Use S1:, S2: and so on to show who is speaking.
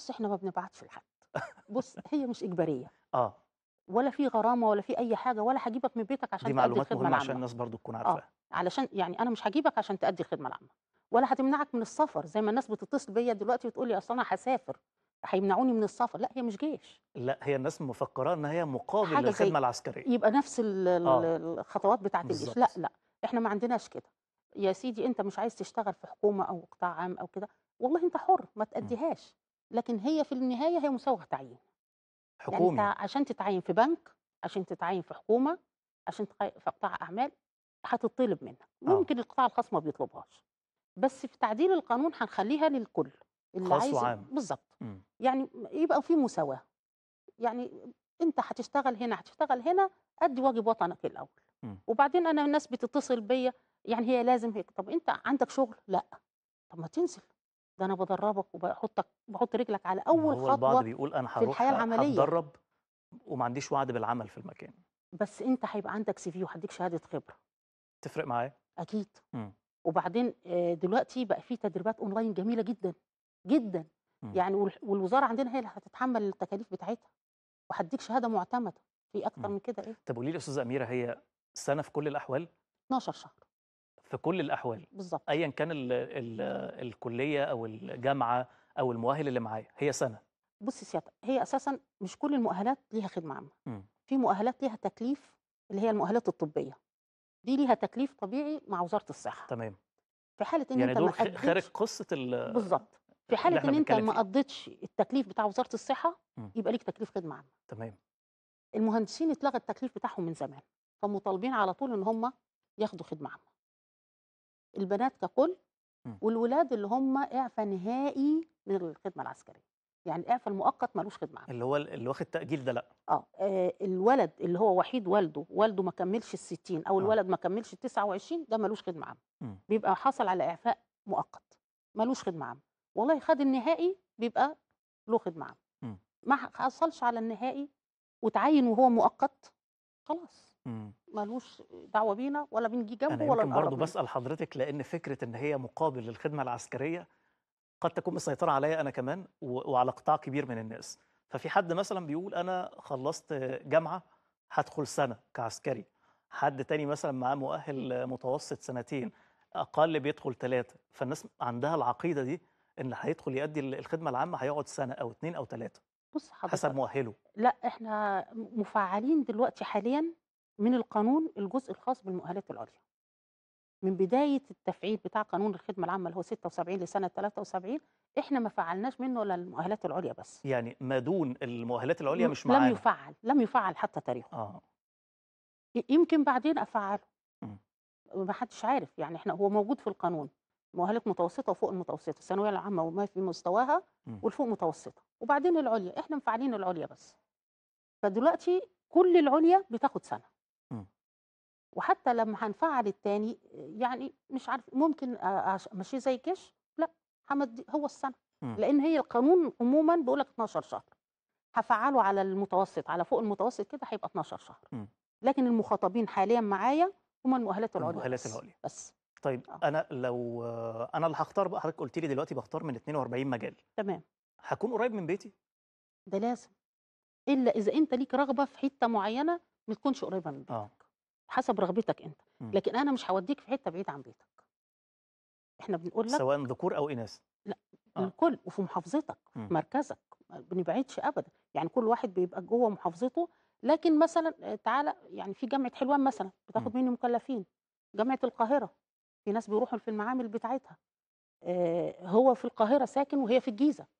S1: بص احنا ما بنبعتش لحد بص هي مش اجباريه اه ولا في غرامه ولا في اي حاجه ولا هجيبك من بيتك عشان دي معلومات مهمه العامة. عشان الناس
S2: برضو تكون آه. عارفاها
S1: آه. علشان يعني انا مش هجيبك عشان تأدي الخدمه العامه ولا هتمنعك من السفر زي ما الناس بتتصل بيا دلوقتي وتقول لي اصل انا هسافر هيمنعوني من السفر لا هي مش جيش
S2: لا هي الناس مفكراه ان هي مقابل للخدمه العسكريه يبقى نفس
S1: آه. الخطوات بتاعت الجيش لا لا احنا ما عندناش كده يا سيدي انت مش عايز تشتغل في حكومه او قطاع عام او كده والله انت حر ما إمم. تأديهاش لكن هي في النهايه هي مسوغ تعيين يعني حكومي يعني عشان تتعين في بنك عشان تتعين في حكومه عشان في قطاع اعمال هتطلب منك آه. ممكن القطاع الخاص ما بيطلبهاش بس في تعديل القانون هنخليها للكل اللي خاص عايز وعام بالظبط امم. يعني يبقى في مساواه يعني انت هتشتغل هنا هتشتغل هنا ادي واجب وطنك الاول م. امم. وبعدين انا الناس بتتصل بيا يعني هي لازم هيك طب انت عندك شغل لا طب ما تنزل ده انا بدربك وبحطك بحط رجلك على اول هو خطوه البعض بيقول انا هروح اتدرب
S2: وما عنديش وعد بالعمل في المكان
S1: بس انت هيبقى عندك سي في وهديك شهاده خبره تفرق معايا اكيد م. إمم. وبعدين آه، دلوقتي بقى في تدريبات اونلاين جميله جدا جدا م. إمم. يعني والوزاره عندنا هي اللي هتتحمل التكاليف بتاعتها وهديك شهاده معتمده في اكتر م. إمم. من كده ايه
S2: طب قولي لي استاذه اميره هي سنه في كل الاحوال 12 شهر في كل الاحوال بالظبط ايا كان الـ الـ الكليه او الجامعه او المؤهل اللي معايا هي سنه
S1: بص سيادتك هي اساسا مش كل المؤهلات ليها خدمه عامه إمم. في مؤهلات ليها تكليف اللي هي المؤهلات الطبيه دي ليها تكليف طبيعي مع وزاره الصحه تمام في حاله ان يعني انت دول خارج قصه بالظبط في حاله ان انت ما قضيتش التكليف بتاع وزاره الصحه م. إمم. يبقى ليك تكليف خدمه عامه تمام المهندسين اتلغى التكليف بتاعهم من زمان فمطالبين على طول ان هم ياخدوا خدمه عامه البنات ككل إمم. والولاد اللي هم اعفاء نهائي من الخدمه العسكريه يعني الاعفاء المؤقت ملوش خدمه عامه
S2: اللي هو اللي واخد تاجيل ده لا
S1: آه،, اه الولد اللي هو وحيد والده والده ما كملش ال 60 او آه. الولد ما كملش ال 29 ده ملوش خدمه عامه بيبقى حصل على اعفاء مؤقت ملوش خدمه عامه والله خد النهائي بيبقى له خدمه عامه ما حصلش على النهائي وتعين وهو مؤقت خلاص ملوش دعوه بينا ولا بنجي جنبه ولا يمكن برضه
S2: بسال حضرتك لان فكره ان هي مقابل للخدمه العسكريه قد تكون مسيطره عليا انا كمان وعلى قطاع كبير من الناس ففي حد مثلا بيقول انا خلصت جامعه هدخل سنه كعسكري حد تاني مثلا معاه مؤهل متوسط سنتين اقل بيدخل ثلاثه فالناس عندها العقيده دي ان هيدخل يؤدي الخدمه العامه هيقعد سنه او اثنين او ثلاثه بص حضرتك حسب مؤهله
S1: لا احنا مفعلين دلوقتي حاليا من القانون الجزء الخاص بالمؤهلات العليا من بداية التفعيل بتاع قانون الخدمة العامة اللي هو 76 لسنة 73 احنا ما فعلناش منه الا المؤهلات العليا بس
S2: يعني ما دون المؤهلات العليا مش معانا لم
S1: يفعل لم يفعل حتى تاريخه اه يمكن بعدين افعله إمم. ما حدش عارف يعني احنا هو موجود في القانون مؤهلات متوسطة وفوق المتوسطة الثانوية العامة وما في مستواها إمم. والفوق متوسطة وبعدين العليا احنا مفعلين العليا بس فدلوقتي كل العليا بتاخد سنة وحتى لما هنفعل الثاني يعني مش عارف ممكن ماشي زي كش لا همدي هو السنه م. إمم. لان هي القانون عموما بيقول لك 12 شهر هفعله على المتوسط على فوق المتوسط كده هيبقى 12 شهر م. إمم. لكن المخاطبين حاليا معايا هم المؤهلات العليا المؤهلات العليا
S2: بس طيب أوه. انا لو انا اللي هختار بقى حضرتك قلت لي دلوقتي بختار من 42 مجال تمام هكون
S1: قريب من بيتي ده لازم الا اذا انت ليك رغبه في حته معينه ما تكونش قريبه من آه. بيتك اه حسب رغبتك انت إمم. لكن انا مش هوديك في حته بعيد عن بيتك احنا بنقول لك سواء
S2: ذكور او اناث
S1: لا آه. الكل وفي محافظتك في إمم. مركزك ما بنبعدش ابدا يعني كل واحد بيبقى جوه محافظته لكن مثلا آه، تعالى يعني في جامعه حلوان مثلا بتاخد إمم. مني مكلفين جامعه القاهره في ناس بيروحوا في المعامل بتاعتها آه هو في القاهره ساكن وهي في الجيزه